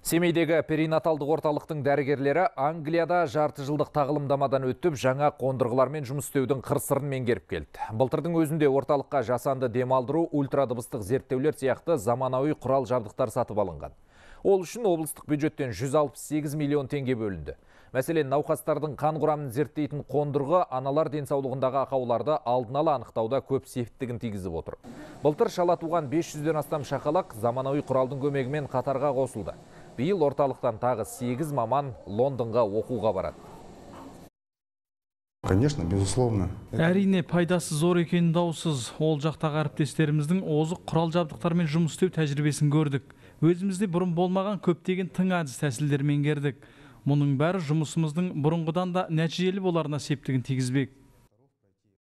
Семейдегі перинаталдық орталықтың дәрігерлері Англияда жарты жылдық тағылымдамадан өтіп, жаңа қондырғылармен жұмыс істеудің қыр-сырын меңгеріп келді. Былтырдың өзінде орталыққа жасанды демалдыру, ультрадыбыстық зерттеулер сияқты заманауи құрал жабдықтар сатып алынған. Ол үшін облыстық бюджеттен 168 миллион теңге бөлінді. Мәселен, науқастардың қан құрамын зерттейтін қондырғы аналар денсаулығындағы ақауларды алдын ала анықтауда көп септігін тигізіп отыр. Былтыр шала туған 500-ден астам шақалақ заманауи құралдың көмегімен қатарға қосылды биыл орталықтан тағы 8 маман лондонға оқуға барады конечно безусловно әрине пайдасы зор екені даусыз ол жақтағы әріптестеріміздің озық құрал жабдықтармен жұмыс істеу тәжірибесін көрдік өзімізде бұрын болмаған көптеген тың әдіс тәсілдермен меңгердік мұның бәрі жұмысымыздың бұрынғыдан да нәтижелі боларына септігін тигізбек